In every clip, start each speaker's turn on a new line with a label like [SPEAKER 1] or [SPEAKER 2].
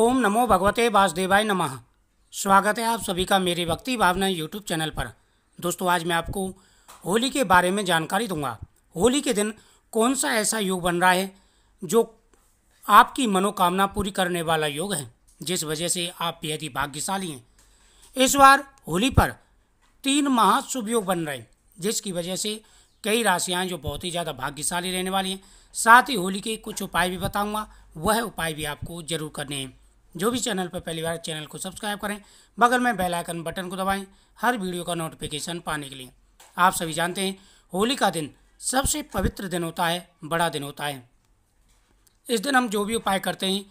[SPEAKER 1] ओम नमो भगवते वासुदेवाय नमः स्वागत है आप सभी का मेरे भक्ति भावना यूट्यूब चैनल पर दोस्तों आज मैं आपको होली के बारे में जानकारी दूंगा होली के दिन कौन सा ऐसा योग बन रहा है जो आपकी मनोकामना पूरी करने वाला योग है जिस वजह से आप बेहद ही भाग्यशाली हैं इस बार होली पर तीन महाशुभ योग बन रहे हैं जिसकी वजह से कई राशियाँ जो बहुत ही ज़्यादा भाग्यशाली रहने वाली हैं साथ ही होली के कुछ उपाय भी बताऊँगा वह उपाय भी आपको जरूर करने हैं जो भी चैनल पर पहली बार चैनल को सब्सक्राइब करें बगल में बेल आइकन बटन को दबाएं हर वीडियो का नोटिफिकेशन पाने के लिए आप सभी जानते हैं होली का दिन सबसे पवित्र दिन होता है बड़ा दिन होता है इस दिन हम जो भी उपाय करते हैं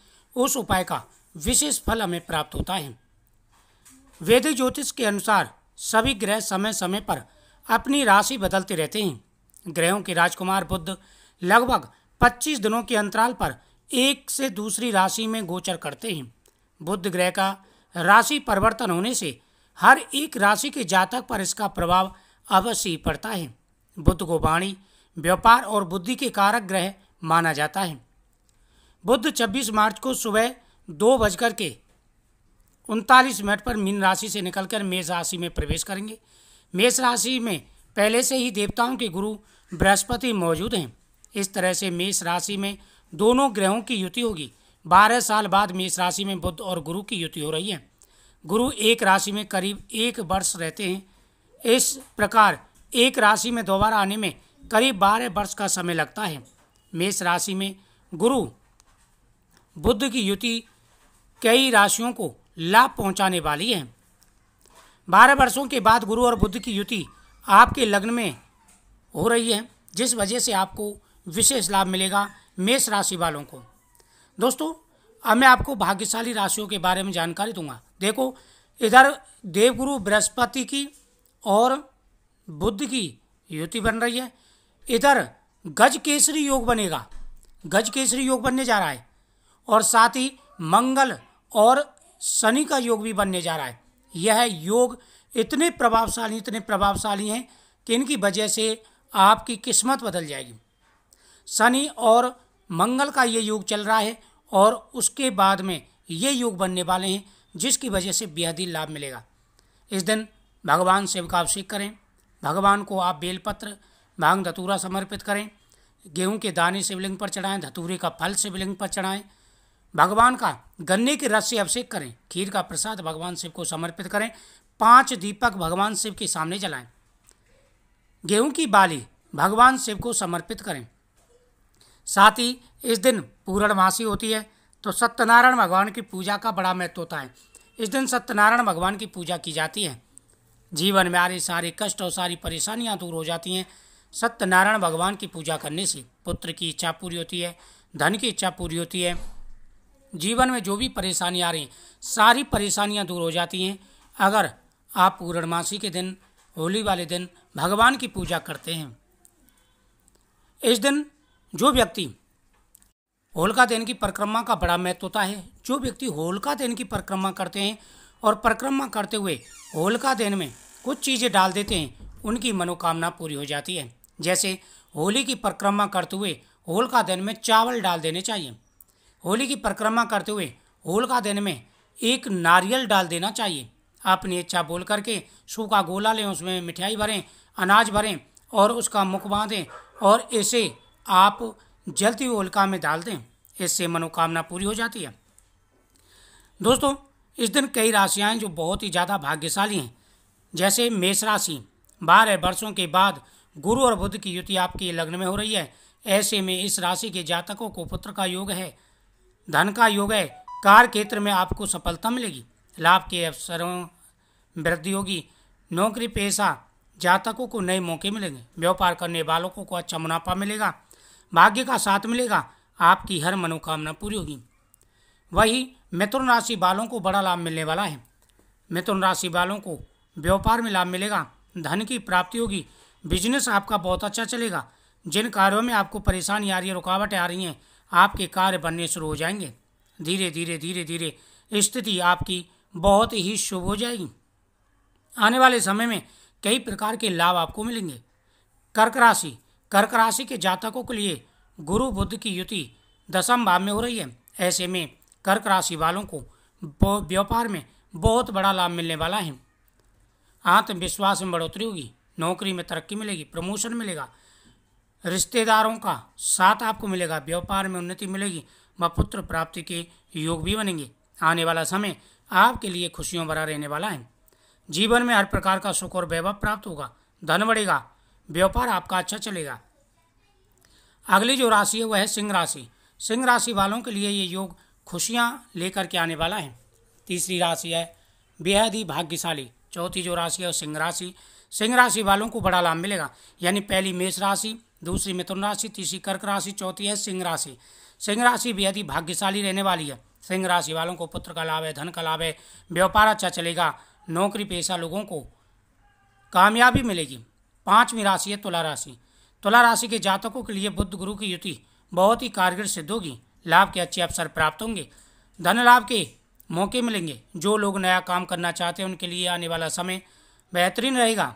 [SPEAKER 1] उस उपाय का विशेष फल हमें प्राप्त होता है वैदिक ज्योतिष के अनुसार सभी ग्रह समय समय पर अपनी राशि बदलते रहते हैं ग्रहों के राजकुमार बुद्ध लगभग 25 दिनों के अंतराल पर एक से दूसरी राशि में गोचर करते हैं बुद्ध ग्रह का राशि परिवर्तन होने से हर एक राशि के जातक पर इसका प्रभाव अवश्य ही पड़ता है बुद्ध को वाणी व्यापार और बुद्धि के कारक ग्रह माना जाता है बुद्ध 26 मार्च को सुबह दो बजकर के उनतालीस मिनट पर मीन राशि से निकलकर मेष राशि में प्रवेश करेंगे मेष राशि में पहले से ही देवताओं के गुरु बृहस्पति मौजूद हैं इस तरह से मेष राशि में दोनों ग्रहों की युति होगी बारह साल बाद मेष राशि में बुद्ध और गुरु की युति हो रही है गुरु एक राशि में करीब एक वर्ष रहते हैं इस प्रकार एक राशि में दोबारा आने में करीब बारह वर्ष का समय लगता है मेष राशि में गुरु बुद्ध की युति कई राशियों को लाभ पहुंचाने वाली है बारह वर्षों के बाद गुरु और बुद्ध की युति आपके लग्न में हो रही है जिस वजह से आपको विशेष लाभ मिलेगा मेष राशि वालों को दोस्तों अब मैं आपको भाग्यशाली राशियों के बारे में जानकारी दूंगा देखो इधर देवगुरु बृहस्पति की और बुद्ध की युति बन रही है इधर गज केसरी योग बनेगा गज केसरी योग बनने जा रहा है और साथ ही मंगल और शनि का योग भी बनने जा रहा है यह योग इतने प्रभावशाली इतने प्रभावशाली हैं कि इनकी वजह से आपकी किस्मत बदल जाएगी शनि और मंगल का ये युग चल रहा है और उसके बाद में ये युग बनने वाले हैं जिसकी वजह से बेहद ही लाभ मिलेगा इस दिन भगवान शिव का अभिषेक करें भगवान को आप बेलपत्र भांग धतूरा समर्पित करें गेहूं के दाने शिवलिंग पर चढ़ाएं धतूरे का फल शिवलिंग पर चढ़ाएं भगवान का गन्ने के रस से अभिषेक करें खीर का प्रसाद भगवान शिव को समर्पित करें पांच दीपक भगवान शिव के सामने जलाएं गेहूं की बाली भगवान शिव को समर्पित करें साथ ही इस दिन पूर्णमासी होती है तो सत्यनारायण भगवान की पूजा का बड़ा महत्व होता है इस दिन सत्यनारायण भगवान की पूजा की जाती है जीवन में आ रही सारे कष्ट और सारी परेशानियां दूर हो जाती हैं सत्यनारायण भगवान की पूजा करने से पुत्र की इच्छा पूरी होती है धन की इच्छा पूरी होती है जीवन में जो भी परेशानी आ रही हैं सारी परेशानियां दूर हो जाती हैं अगर आप पूर्णमासी के दिन होली वाले दिन भगवान की पूजा करते हैं इस दिन जो व्यक्ति होलिका दहन की परिक्रमा का बड़ा महत्व होता है जो व्यक्ति होलिका दहन की परिक्रमा करते हैं और परिक्रमा करते हुए होलिका दहन में कुछ चीज़ें डाल देते हैं उनकी मनोकामना पूरी हो जाती है जैसे होली की परिक्रमा करते हुए होलका दहन में चावल डाल देने चाहिए होली की परिक्रमा करते हुए होलका दहन में एक नारियल डाल देना चाहिए अपनी इच्छा बोल करके सूखा गोला लें उसमें मिठाई भरें अनाज भरें और उसका मुख बांधें और इसे आप जलती हुई होलिका में डाल दें इससे मनोकामना पूरी हो जाती है दोस्तों इस दिन कई राशियाँ हैं जो बहुत ही ज़्यादा भाग्यशाली हैं जैसे मेष राशि बारह वर्षों के बाद गुरु और बुद्ध की युति आपके लग्न में हो रही है ऐसे में इस राशि के जातकों को पुत्र का योग है धन का योग है कार्य क्षेत्र में आपको सफलता मिलेगी लाभ के अवसरों वृद्धि होगी नौकरी पेशा जातकों को नए मौके मिलेंगे व्यापार करने वालों को अच्छा मुनाफा मिलेगा भाग्य का साथ मिलेगा आपकी हर मनोकामना पूरी होगी वही मिथुन राशि वालों को बड़ा लाभ मिलने वाला है मिथुन राशि वालों को व्यापार में लाभ मिलेगा धन की प्राप्ति होगी बिजनेस आपका बहुत अच्छा चलेगा जिन कार्यों में आपको परेशानी आ रही है रुकावटें आ रही हैं आपके कार्य बनने शुरू हो जाएंगे धीरे धीरे धीरे धीरे स्थिति आपकी बहुत ही शुभ हो जाएगी आने वाले समय में कई प्रकार के लाभ आपको मिलेंगे कर्क राशि कर्क राशि के जातकों के लिए गुरु बुद्ध की युति दशम भाव में हो रही है ऐसे में कर्क राशि वालों को व्यापार में बहुत बड़ा लाभ मिलने वाला है आत्मविश्वास में बढ़ोतरी होगी नौकरी में तरक्की मिलेगी प्रमोशन मिलेगा रिश्तेदारों का साथ आपको मिलेगा व्यापार में उन्नति मिलेगी व पुत्र प्राप्ति के योग भी बनेंगे आने वाला समय आपके लिए खुशियों भरा रहने वाला है जीवन में हर प्रकार का सुख और वैभव प्राप्त होगा धन बढ़ेगा व्यापार आपका अच्छा चलेगा अगली जो राशि है वह है सिंह राशि सिंह राशि वालों के लिए ये योग खुशियाँ लेकर के आने वाला है तीसरी राशि है बेहद ही भाग्यशाली चौथी जो राशि है वो सिंह राशि सिंह राशि वालों को बड़ा लाभ मिलेगा यानी पहली मेष राशि दूसरी मिथुन राशि तीसरी कर्क राशि चौथी है सिंह राशि सिंह राशि बेहद ही भाग्यशाली रहने वाली है सिंह राशि वालों को पुत्र का लाभ है धन का लाभ है व्यापार अच्छा चलेगा नौकरी पेशा लोगों को कामयाबी मिलेगी पांचवी राशि है तुला राशि तुला राशि के जातकों के लिए बुद्ध गुरु की युति बहुत ही कारगर सिद्ध होगी लाभ के अच्छे अवसर प्राप्त होंगे धन लाभ के मौके मिलेंगे जो लोग नया काम करना चाहते हैं उनके लिए आने वाला समय बेहतरीन रहेगा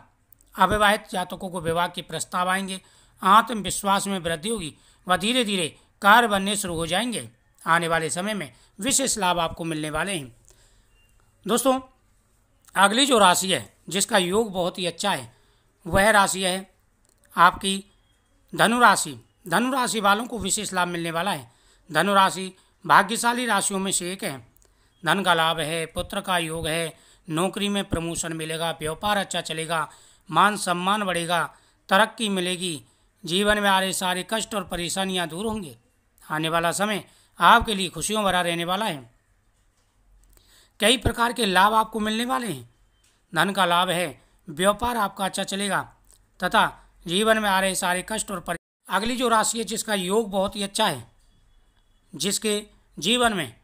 [SPEAKER 1] अविवाहित जातकों को विवाह के प्रस्ताव आएंगे आत्मविश्वास में वृद्धि होगी व धीरे धीरे कार्य बनने शुरू हो जाएंगे आने वाले समय में विशेष लाभ आपको मिलने वाले हैं दोस्तों अगली जो राशि है जिसका योग बहुत ही अच्छा है वह राशि है आपकी धनु राशि धनु राशि वालों को विशेष लाभ मिलने वाला है धनु राशि भाग्यशाली राशियों में से एक है धन का लाभ है पुत्र का योग है नौकरी में प्रमोशन मिलेगा व्यापार अच्छा चलेगा मान सम्मान बढ़ेगा तरक्की मिलेगी जीवन में आ रहे सारे कष्ट और परेशानियां दूर होंगे आने वाला समय आपके लिए खुशियों भरा रहने वाला है कई प्रकार के लाभ आपको मिलने वाले हैं धन का लाभ है व्यापार आपका अच्छा चलेगा तथा जीवन में आ रहे सारे कष्ट और पर अगली जो राशि है जिसका योग बहुत ही अच्छा है जिसके जीवन में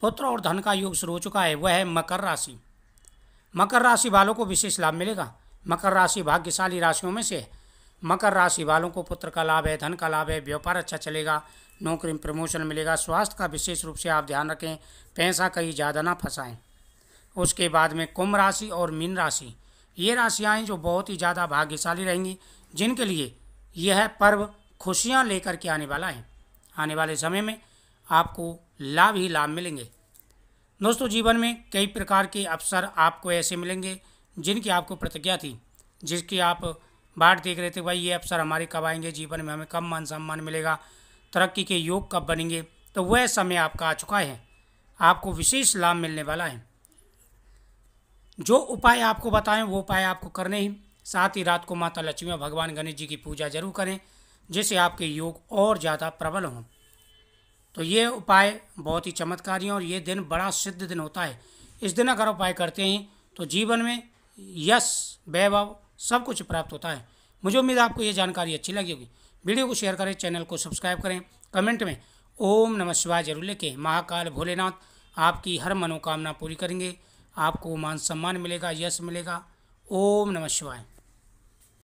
[SPEAKER 1] पुत्र और धन का योग शुरू हो चुका है वह है मकर राशि मकर राशि वालों को विशेष लाभ मिलेगा मकर राशि भाग्यशाली राशियों में से है मकर राशि वालों को पुत्र का लाभ है धन का लाभ है व्यापार अच्छा चलेगा नौकरी में प्रमोशन मिलेगा स्वास्थ्य का विशेष रूप से आप ध्यान रखें पैसा कहीं ज़्यादा ना फंसाएं उसके बाद में कुंभ राशि और मीन राशि ये राशियाँ जो बहुत ही ज़्यादा भाग्यशाली रहेंगी जिनके लिए यह पर्व खुशियाँ लेकर के आने वाला है आने वाले समय में आपको लाभ ही लाभ मिलेंगे दोस्तों जीवन में कई प्रकार के अवसर आपको ऐसे मिलेंगे जिनकी आपको प्रतिज्ञा थी जिसकी आप बाट देख रहे थे भाई ये अवसर हमारे कब आएंगे जीवन में हमें कब मान सम्मान मिलेगा तरक्की के योग कब बनेंगे तो वह समय आपका आ चुका है आपको विशेष लाभ मिलने वाला है जो उपाय आपको बताएं वो उपाय आपको करने ही साथ ही रात को माता लक्ष्मी और भगवान गणेश जी की पूजा जरूर करें जिससे आपके योग और ज़्यादा प्रबल हों तो ये उपाय बहुत ही चमत्कारी हैं और ये दिन बड़ा सिद्ध दिन होता है इस दिन अगर उपाय करते हैं तो जीवन में यश वैभव सब कुछ प्राप्त होता है मुझे उम्मीद आपको ये जानकारी अच्छी लगी होगी वीडियो को शेयर करें चैनल को सब्सक्राइब करें कमेंट में ओम नमः शिवाय जरूर लिखें महाकाल भोलेनाथ आपकी हर मनोकामना पूरी करेंगे आपको मान सम्मान मिलेगा यश मिलेगा ओम नमः शिवाय